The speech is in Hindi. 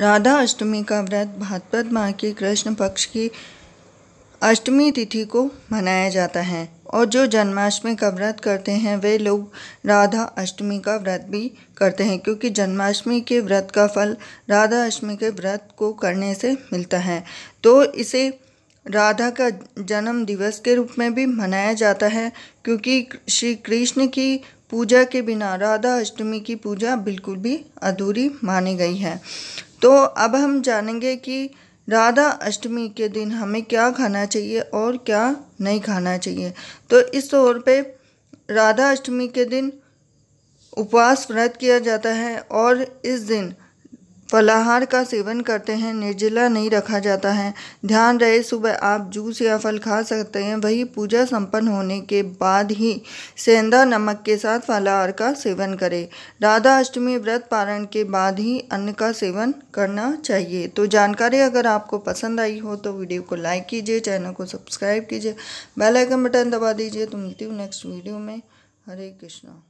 राधा अष्टमी का व्रत भाद्रपद माह के कृष्ण पक्ष की अष्टमी तिथि को मनाया जाता है और जो जन्माष्टमी का व्रत करते हैं वे लोग राधा अष्टमी का व्रत भी करते हैं क्योंकि जन्माष्टमी के व्रत का फल राधा अष्टमी के व्रत को करने से मिलता है तो इसे राधा का जन्म दिवस के रूप में भी मनाया जाता है क्योंकि श्री कृष्ण की पूजा के बिना राधा अष्टमी की पूजा बिल्कुल भी अधूरी मानी गई है तो अब हम जानेंगे कि राधा अष्टमी के दिन हमें क्या खाना चाहिए और क्या नहीं खाना चाहिए तो इस तौर पे राधा अष्टमी के दिन उपवास व्रत किया जाता है और इस दिन फलाहार का सेवन करते हैं निर्जला नहीं रखा जाता है ध्यान रहे सुबह आप जूस या फल खा सकते हैं वही पूजा संपन्न होने के बाद ही सेंधा नमक के साथ फलाहार का सेवन करें राधा अष्टमी व्रत पारण के बाद ही अन्न का सेवन करना चाहिए तो जानकारी अगर आपको पसंद आई हो तो वीडियो को लाइक कीजिए चैनल को सब्सक्राइब कीजिए बेलाइकन बटन दबा दीजिए तो मिलती हूँ नेक्स्ट वीडियो में हरे कृष्णा